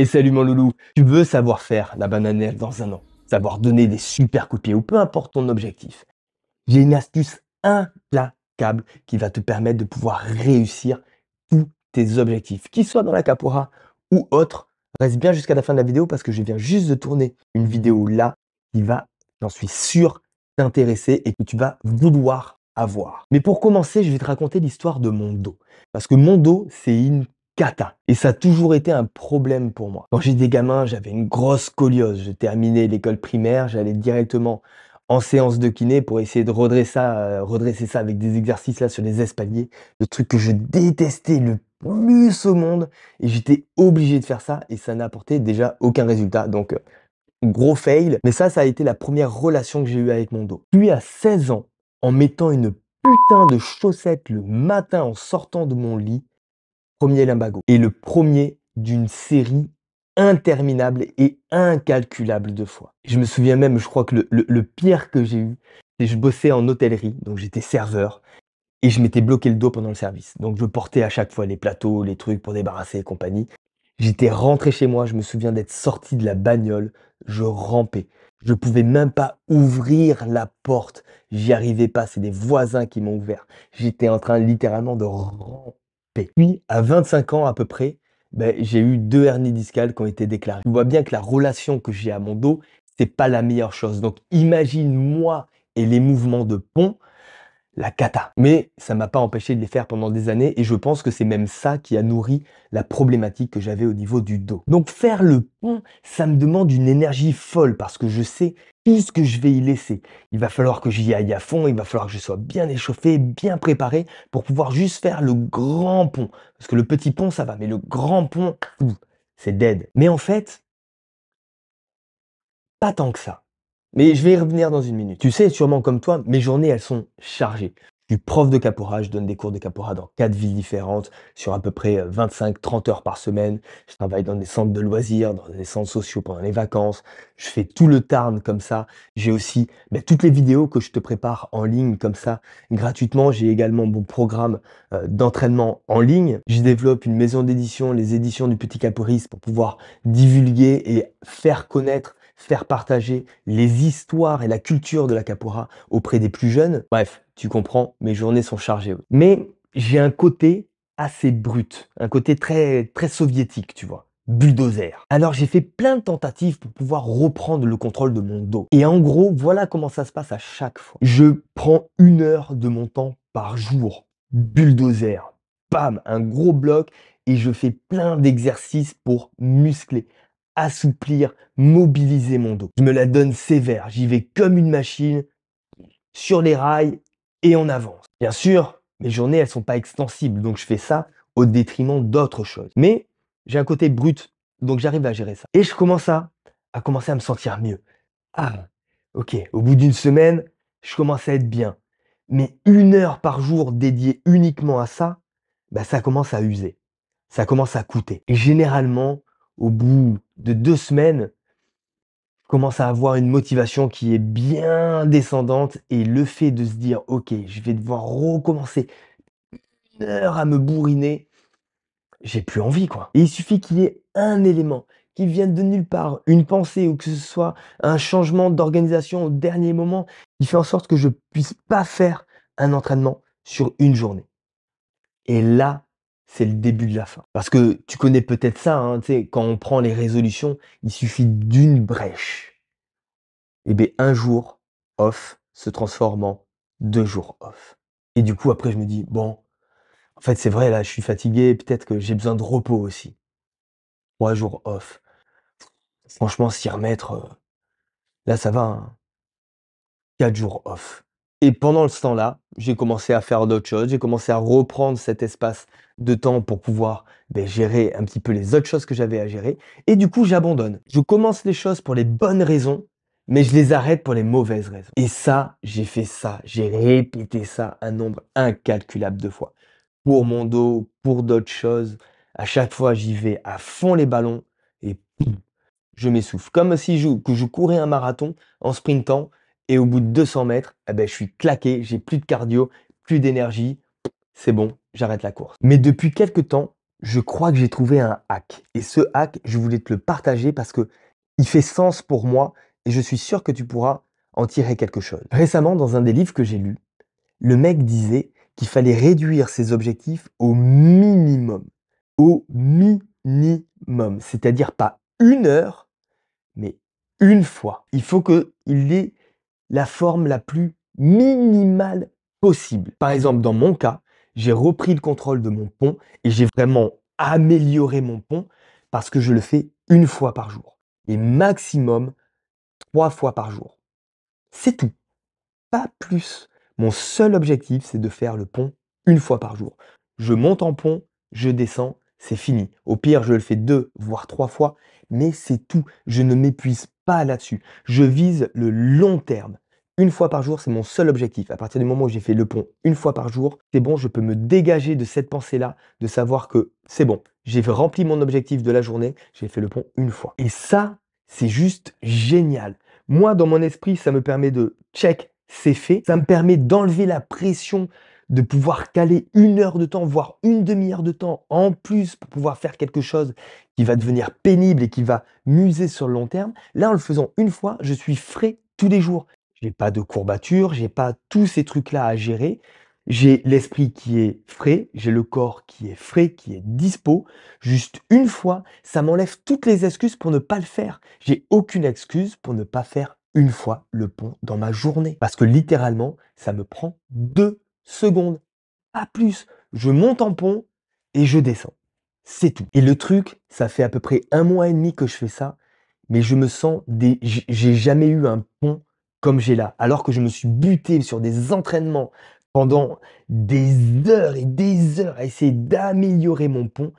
Et salut mon loulou, tu veux savoir faire la bananelle dans un an, savoir donner des super coups de pied ou peu importe ton objectif. J'ai une astuce implacable qui va te permettre de pouvoir réussir tous tes objectifs, qu'ils soient dans la capora ou autre. Reste bien jusqu'à la fin de la vidéo parce que je viens juste de tourner une vidéo là qui va, j'en suis sûr, t'intéresser et que tu vas vouloir avoir. Mais pour commencer, je vais te raconter l'histoire de mon dos. Parce que mon dos, c'est une et ça a toujours été un problème pour moi. Quand j'étais gamin, j'avais une grosse coliose. Je terminais l'école primaire, j'allais directement en séance de kiné pour essayer de redresser ça, euh, redresser ça avec des exercices là sur les espaliers, le truc que je détestais le plus au monde et j'étais obligé de faire ça et ça n'apportait déjà aucun résultat. Donc euh, gros fail, mais ça ça a été la première relation que j'ai eue avec mon dos. Puis à 16 ans, en mettant une putain de chaussette le matin en sortant de mon lit, premier Limbago et le premier d'une série interminable et incalculable de fois. Je me souviens même, je crois que le, pire que j'ai eu, c'est que je bossais en hôtellerie, donc j'étais serveur, et je m'étais bloqué le dos pendant le service. Donc je portais à chaque fois les plateaux, les trucs pour débarrasser et compagnie. J'étais rentré chez moi, je me souviens d'être sorti de la bagnole, je rampais. Je pouvais même pas ouvrir la porte. J'y arrivais pas, c'est des voisins qui m'ont ouvert. J'étais en train littéralement de ramper puis, à 25 ans à peu près, ben, j'ai eu deux hernies discales qui ont été déclarées. On voit bien que la relation que j'ai à mon dos, n'est pas la meilleure chose. Donc, imagine moi et les mouvements de pont, la cata. Mais ça m'a pas empêché de les faire pendant des années et je pense que c'est même ça qui a nourri la problématique que j'avais au niveau du dos. Donc, faire le pont, ça me demande une énergie folle parce que je sais tout ce que je vais y laisser. Il va falloir que j'y aille à fond, il va falloir que je sois bien échauffé, bien préparé pour pouvoir juste faire le grand pont. Parce que le petit pont, ça va, mais le grand pont, c'est dead. Mais en fait, pas tant que ça. Mais je vais y revenir dans une minute. Tu sais, sûrement comme toi, mes journées, elles sont chargées du prof de Capora, je donne des cours de Capora dans quatre villes différentes sur à peu près 25-30 euh, heures par semaine. Je travaille dans des centres de loisirs, dans des centres sociaux pendant les vacances. Je fais tout le Tarn comme ça. J'ai aussi bah, toutes les vidéos que je te prépare en ligne comme ça gratuitement. J'ai également mon programme euh, d'entraînement en ligne. Je développe une maison d'édition, les éditions du Petit Caporis pour pouvoir divulguer et faire connaître faire partager les histoires et la culture de la capora auprès des plus jeunes. Bref, tu comprends, mes journées sont chargées. Mais j'ai un côté assez brut, un côté très, très soviétique, tu vois bulldozer. Alors j'ai fait plein de tentatives pour pouvoir reprendre le contrôle de mon dos. Et en gros, voilà comment ça se passe à chaque fois. Je prends une heure de mon temps par jour. Bulldozer. Bam, un gros bloc et je fais plein d'exercices pour muscler, assouplir, mobiliser mon dos. Je me la donne sévère, j'y vais comme une machine, sur les rails et on avance. Bien sûr, mes journées, elles sont pas extensibles, donc je fais ça au détriment d'autres choses. Mais j'ai un côté brut, donc j'arrive à gérer ça. Et je commence à, commencer à me sentir mieux. Ah, ok, au bout d'une semaine, je commence à être bien. Mais une heure par jour dédiée uniquement à ça, bah ça commence à user. Ça commence à coûter. Et généralement, au bout de deux semaines, commence à avoir une motivation qui est bien descendante et le fait de se dire ok je vais devoir recommencer une heure à me bourriner j'ai plus envie quoi il suffit qu'il y ait un élément qui vienne de nulle part une pensée ou que ce soit un changement d'organisation au dernier moment qui fait en sorte que je puisse pas faire un entraînement sur une journée et là c'est le début de la fin. Parce que tu connais peut-être ça, hein, quand on prend les résolutions, il suffit d'une brèche. Et eh bien un jour off se transforme en deux jours off. Et du coup, après, je me dis, bon, en fait, c'est vrai, là, je suis fatigué, peut-être que j'ai besoin de repos aussi. Trois jours off. Franchement, s'y remettre, euh, là, ça va. Hein. Quatre jours off. Et pendant ce temps-là, j'ai commencé à faire d'autres choses. J'ai commencé à reprendre cet espace de temps pour pouvoir ben, gérer un petit peu les autres choses que j'avais à gérer. Et du coup, j'abandonne. Je commence les choses pour les bonnes raisons, mais je les arrête pour les mauvaises raisons. Et ça, j'ai fait ça. J'ai répété ça un nombre incalculable de fois. Pour mon dos, pour d'autres choses. À chaque fois, j'y vais à fond les ballons et je m'essouffle. Comme si je courais un marathon en sprintant et au bout de 200 mètres, eh ben, je suis claqué, j'ai plus de cardio, plus d'énergie. C'est bon, j'arrête la course. Mais depuis quelques temps, je crois que j'ai trouvé un hack. Et ce hack, je voulais te le partager parce qu'il fait sens pour moi et je suis sûr que tu pourras en tirer quelque chose. Récemment, dans un des livres que j'ai lu, le mec disait qu'il fallait réduire ses objectifs au minimum. Au minimum. C'est-à-dire pas une heure, mais une fois. Il faut qu'il ait la forme la plus minimale possible. Par exemple, dans mon cas, j'ai repris le contrôle de mon pont et j'ai vraiment amélioré mon pont parce que je le fais une fois par jour et maximum trois fois par jour. C'est tout. Pas plus. Mon seul objectif, c'est de faire le pont une fois par jour. Je monte en pont, je descends, c'est fini. Au pire, je le fais deux, voire trois fois, mais c'est tout. Je ne m'épuise pas là-dessus. Je vise le long terme une fois par jour, c'est mon seul objectif. À partir du moment où j'ai fait le pont une fois par jour, c'est bon, je peux me dégager de cette pensée-là, de savoir que c'est bon, j'ai rempli mon objectif de la journée, j'ai fait le pont une fois. Et ça, c'est juste génial. Moi, dans mon esprit, ça me permet de check, c'est fait. Ça me permet d'enlever la pression de pouvoir caler une heure de temps, voire une demi-heure de temps en plus pour pouvoir faire quelque chose qui va devenir pénible et qui va muser sur le long terme. Là, en le faisant une fois, je suis frais tous les jours n'ai pas de courbature, j'ai pas tous ces trucs-là à gérer. J'ai l'esprit qui est frais, j'ai le corps qui est frais, qui est dispo. Juste une fois, ça m'enlève toutes les excuses pour ne pas le faire. J'ai aucune excuse pour ne pas faire une fois le pont dans ma journée. Parce que littéralement, ça me prend deux secondes, pas plus. Je monte en pont et je descends. C'est tout. Et le truc, ça fait à peu près un mois et demi que je fais ça, mais je me sens des... J'ai jamais eu un pont comme j'ai là, alors que je me suis buté sur des entraînements pendant des heures et des heures à essayer d'améliorer mon pont.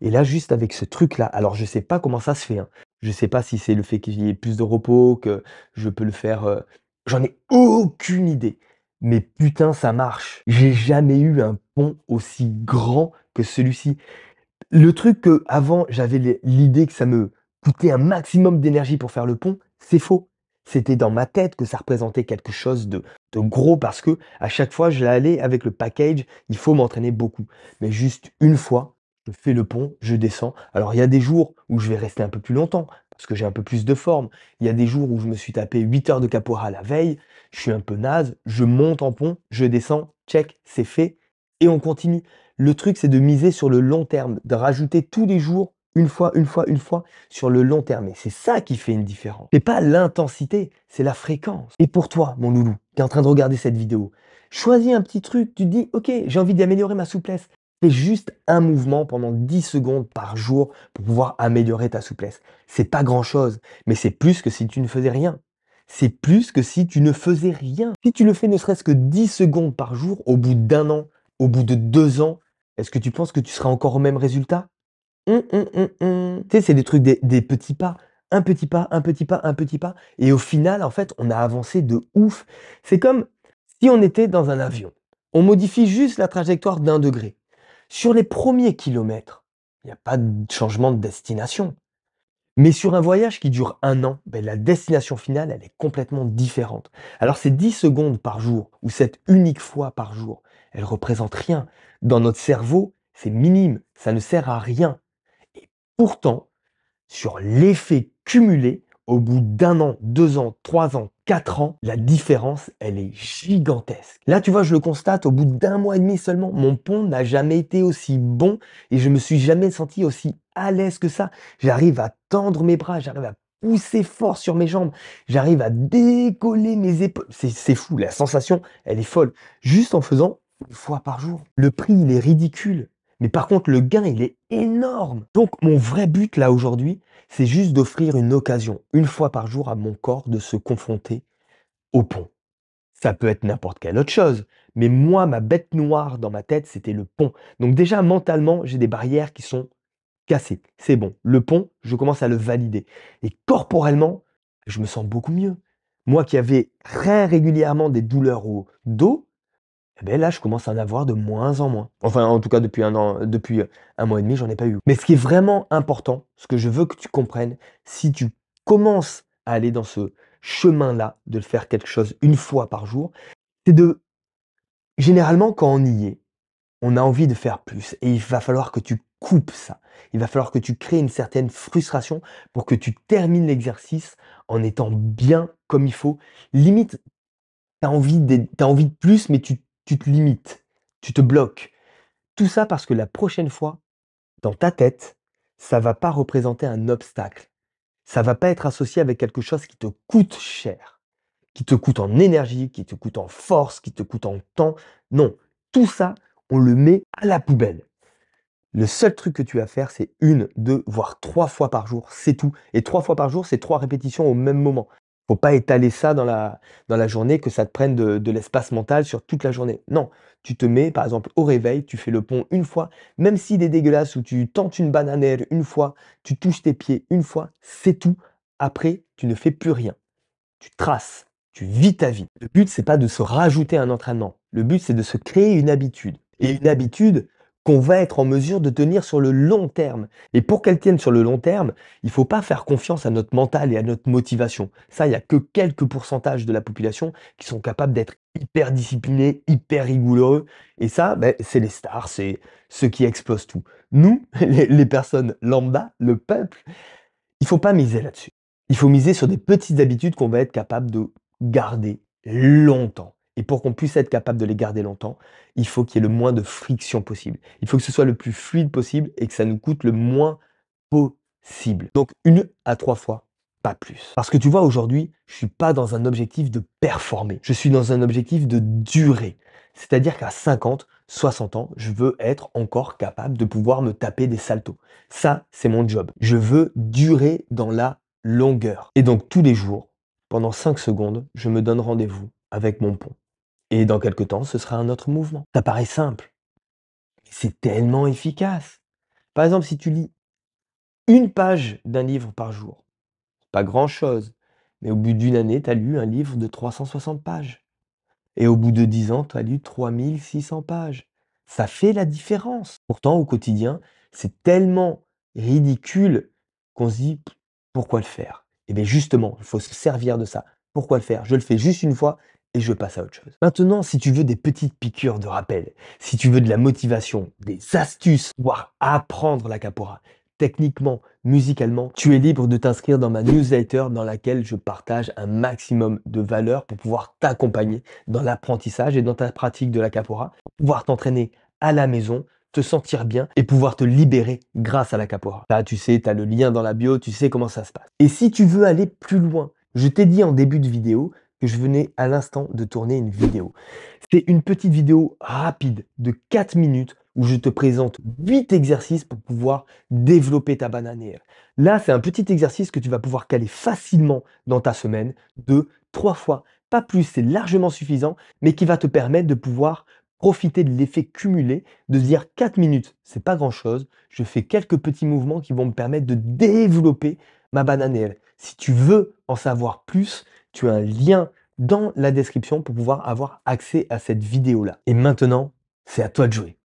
Et là, juste avec ce truc-là, alors je sais pas comment ça se fait. Hein. Je sais pas si c'est le fait qu'il y ait plus de repos, que je peux le faire. Euh, j'en ai aucune idée. Mais putain, ça marche. J'ai jamais eu un pont aussi grand que celui-ci. Le truc que avant j'avais l'idée que ça me coûtait un maximum d'énergie pour faire le pont, c'est faux. C'était dans ma tête que ça représentait quelque chose de, gros parce que à chaque fois, je l'allais avec le package, il faut m'entraîner beaucoup. Mais juste une fois, je fais le pont, je descends. Alors il y a des jours où je vais rester un peu plus longtemps parce que j'ai un peu plus de forme. Il y a des jours où je me suis tapé 8 heures de capora la veille, je suis un peu naze, je monte en pont, je descends, check, c'est fait et on continue. Le truc, c'est de miser sur le long terme, de rajouter tous les jours une fois, une fois, une fois, sur le long terme. Et c'est ça qui fait une différence. n'est pas l'intensité, c'est la fréquence. Et pour toi, mon loulou, qui est en train de regarder cette vidéo, choisis un petit truc, tu te dis, ok, j'ai envie d'améliorer ma souplesse. Fais juste un mouvement pendant 10 secondes par jour pour pouvoir améliorer ta souplesse. C'est pas grand chose, mais c'est plus que si tu ne faisais rien. C'est plus que si tu ne faisais rien. Si tu le fais ne serait-ce que 10 secondes par jour, au bout d'un an, au bout de deux ans, est-ce que tu penses que tu seras encore au même résultat Hum, hum, hum, c'est des trucs, des, petits pas, un petit pas, un petit pas, un petit pas. Et au final, en fait, on a avancé de ouf. C'est comme si on était dans un avion. On modifie juste la trajectoire d'un degré. Sur les premiers kilomètres, il n'y a pas de changement de destination. Mais sur un voyage qui dure un an, ben, la destination finale, elle est complètement différente. Alors ces 10 secondes par jour, ou cette unique fois par jour, elle représente rien. Dans notre cerveau, c'est minime, ça ne sert à rien. Pourtant, sur l'effet cumulé, au bout d'un an, deux ans, trois ans, quatre ans, la différence, elle est gigantesque. Là, tu vois, je le constate, au bout d'un mois et demi seulement, mon pont n'a jamais été aussi bon et je me suis jamais senti aussi à l'aise que ça. J'arrive à tendre mes bras, j'arrive à pousser fort sur mes jambes, j'arrive à décoller mes épaules. C'est fou, la sensation, elle est folle. Juste en faisant une fois par jour. Le prix, il est ridicule. Mais par contre, le gain, il est énorme. Donc, mon vrai but là aujourd'hui, c'est juste d'offrir une occasion, une fois par jour, à mon corps de se confronter au pont. Ça peut être n'importe quelle autre chose. Mais moi, ma bête noire dans ma tête, c'était le pont. Donc déjà, mentalement, j'ai des barrières qui sont cassées. C'est bon. Le pont, je commence à le valider. Et corporellement, je me sens beaucoup mieux. Moi qui avais très régulièrement des douleurs au dos, eh ben là, je commence à en avoir de moins en moins. Enfin, en tout cas, depuis un an, depuis euh, un mois et demi, j'en ai pas eu. Mais ce qui est vraiment important, ce que je veux que tu comprennes, si tu commences à aller dans ce chemin-là, de faire quelque chose une fois par jour, c'est de, généralement, quand on y est, on a envie de faire plus. Et il va falloir que tu coupes ça. Il va falloir que tu crées une certaine frustration pour que tu termines l'exercice en étant bien comme il faut. Limite, tu as envie de plus, mais tu tu te limites, tu te bloques. Tout ça parce que la prochaine fois, dans ta tête, ça va pas représenter un obstacle. Ça va pas être associé avec quelque chose qui te coûte cher, qui te coûte en énergie, qui te coûte en force, qui te coûte en temps. Non, tout ça, on le met à la poubelle. Le seul truc que tu vas faire, c'est une, deux, voire trois fois par jour, c'est tout. Et trois fois par jour, c'est trois répétitions au même moment faut pas étaler ça dans la, dans la journée, que ça te prenne de, l'espace mental sur toute la journée. Non, tu te mets par exemple au réveil, tu fais le pont une fois, même s'il est dégueulasse, ou tu tentes une bananaire une fois, tu touches tes pieds une fois, c'est tout. Après, tu ne fais plus rien. Tu traces, tu vis ta vie. Le but, c'est pas de se rajouter un entraînement. Le but, c'est de se créer une habitude. Et une habitude, qu'on va être en mesure de tenir sur le long terme. Et pour qu'elles tiennent sur le long terme, il ne faut pas faire confiance à notre mental et à notre motivation. Ça, il n'y a que quelques pourcentages de la population qui sont capables d'être hyper disciplinés, hyper rigoureux. Et ça, ben, c'est les stars, c'est ceux qui explosent tout. Nous, les, les personnes lambda, le peuple, il ne faut pas miser là-dessus. Il faut miser sur des petites habitudes qu'on va être capable de garder longtemps. Et pour qu'on puisse être capable de les garder longtemps, il faut qu'il y ait le moins de friction possible. Il faut que ce soit le plus fluide possible et que ça nous coûte le moins possible. Donc une à trois fois, pas plus. Parce que tu vois, aujourd'hui, je ne suis pas dans un objectif de performer. Je suis dans un objectif de durer. C'est-à-dire qu'à 50, 60 ans, je veux être encore capable de pouvoir me taper des saltos. Ça, c'est mon job. Je veux durer dans la longueur. Et donc tous les jours, pendant 5 secondes, je me donne rendez-vous avec mon pont. Et dans quelques temps, ce sera un autre mouvement. Ça paraît simple. c'est tellement efficace. Par exemple, si tu lis une page d'un livre par jour, pas grand-chose, mais au bout d'une année, tu as lu un livre de 360 pages. Et au bout de 10 ans, tu as lu 3600 pages. Ça fait la différence. Pourtant, au quotidien, c'est tellement ridicule qu'on se dit pourquoi le faire Et eh bien justement, il faut se servir de ça. Pourquoi le faire Je le fais juste une fois et je passe à autre chose. Maintenant, si tu veux des petites piqûres de rappel, si tu veux de la motivation, des astuces, voire apprendre la capora, techniquement, musicalement, tu es libre de t'inscrire dans ma newsletter dans laquelle je partage un maximum de valeurs pour pouvoir t'accompagner dans l'apprentissage et dans ta pratique de la capora, pouvoir t'entraîner à la maison, te sentir bien et pouvoir te libérer grâce à la capora. Là, tu sais, tu as le lien dans la bio, tu sais comment ça se passe. Et si tu veux aller plus loin, je t'ai dit en début de vidéo que je venais à l'instant de tourner une vidéo. C'est une petite vidéo rapide de 4 minutes où je te présente 8 exercices pour pouvoir développer ta banane Là, c'est un petit exercice que tu vas pouvoir caler facilement dans ta semaine, de trois fois, pas plus, c'est largement suffisant, mais qui va te permettre de pouvoir profiter de l'effet cumulé, de se dire 4 minutes, c'est pas grand chose, je fais quelques petits mouvements qui vont me permettre de développer ma banane si tu veux en savoir plus, tu as un lien dans la description pour pouvoir avoir accès à cette vidéo-là. Et maintenant, c'est à toi de jouer.